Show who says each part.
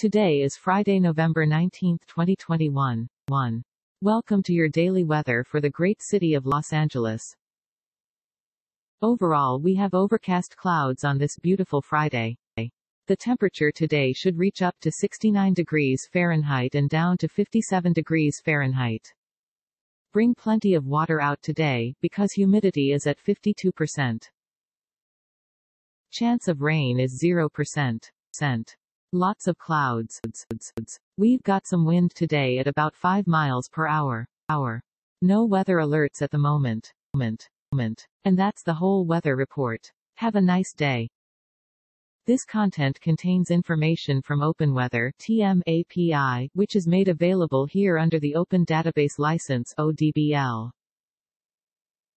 Speaker 1: Today is Friday, November 19, 2021. 1. Welcome to your daily weather for the great city of Los Angeles. Overall, we have overcast clouds on this beautiful Friday. The temperature today should reach up to 69 degrees Fahrenheit and down to 57 degrees Fahrenheit. Bring plenty of water out today, because humidity is at 52%. Chance of rain is 0%. Lots of clouds. We've got some wind today at about 5 miles per hour. Hour. No weather alerts at the moment. Moment. Moment. And that's the whole weather report. Have a nice day. This content contains information from OpenWeather TM API, which is made available here under the Open Database License ODBL.